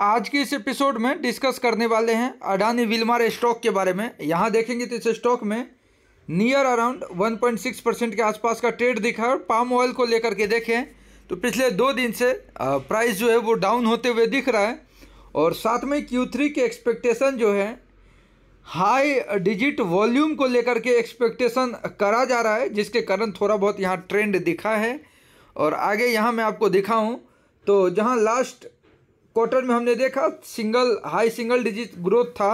आज के इस एपिसोड में डिस्कस करने वाले हैं अडानी विलमार स्टॉक के बारे में यहाँ देखेंगे तो इस स्टॉक में नियर अराउंड 1.6 परसेंट के आसपास का ट्रेड दिखा और पाम ऑयल को लेकर के देखें तो पिछले दो दिन से प्राइस जो है वो डाउन होते हुए दिख रहा है और साथ में क्यू थ्री के एक्सपेक्टेशन जो है हाई डिजिट वॉल्यूम को लेकर के एक्सपेक्टेशन करा जा रहा है जिसके कारण थोड़ा बहुत यहाँ ट्रेंड दिखा है और आगे यहाँ मैं आपको दिखाऊँ तो जहाँ लास्ट क्वार्टर में हमने देखा single high single digit growth था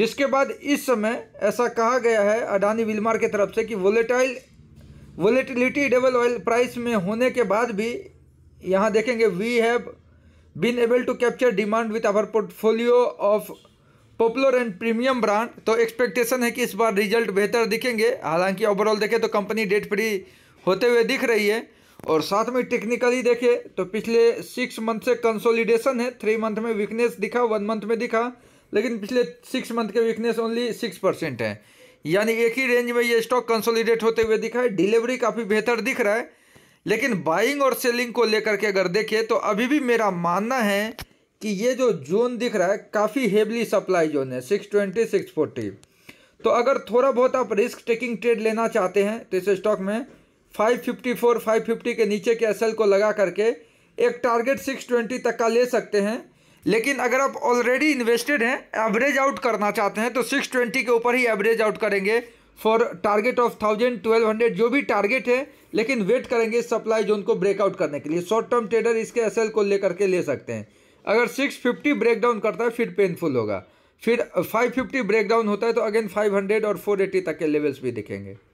जिसके बाद इस समय ऐसा कहा गया है अडानी विलमार के तरफ से कि volatile volatility double oil price में होने के बाद भी यहाँ देखेंगे we have been able to capture demand with our portfolio of popular and premium brand तो एक्सपेक्टेशन है कि इस बार रिजल्ट बेहतर दिखेंगे हालांकि ओवरऑल देखें तो कंपनी डेट फ्री होते हुए दिख रही है और साथ में टेक्निकली देखिए तो पिछले सिक्स मंथ से कंसोलिडेशन है थ्री मंथ में वीकनेस दिखा वन मंथ में दिखा लेकिन पिछले सिक्स मंथ के वीकनेस ओनली सिक्स परसेंट है यानी एक ही रेंज में ये स्टॉक कंसोलिडेट होते हुए दिखा है डिलीवरी काफ़ी बेहतर दिख रहा है लेकिन बाइंग और सेलिंग को लेकर के अगर देखिए तो अभी भी मेरा मानना है कि ये जो जोन दिख रहा है काफ़ी हेवली सप्लाई जोन है सिक्स ट्वेंटी सिक्स फोर्टी तो अगर थोड़ा बहुत आप रिस्क टेकिंग ट्रेड लेना चाहते हैं तो इस स्टॉक में 554 550 के नीचे के एसएल को लगा करके एक टारगेट 620 तक का ले सकते हैं लेकिन अगर आप ऑलरेडी इन्वेस्टेड हैं एवरेज आउट करना चाहते हैं तो 620 के ऊपर ही एवरेज आउट करेंगे for target of thousand twelve hundred जो भी टारगेट है लेकिन वेट करेंगे सप्लाई जोन को ब्रेकआउट करने के लिए शॉर्ट टर्म ट्रेडर इसके एसएल को लेकर के ले सकते हैं अगर 650 ब्रेकडाउन करता है फिर पेनफुल होगा फिर 550 ब्रेकडाउन होता है तो अगेन 500 और 480 तक के लेवल्स भी दिखेंगे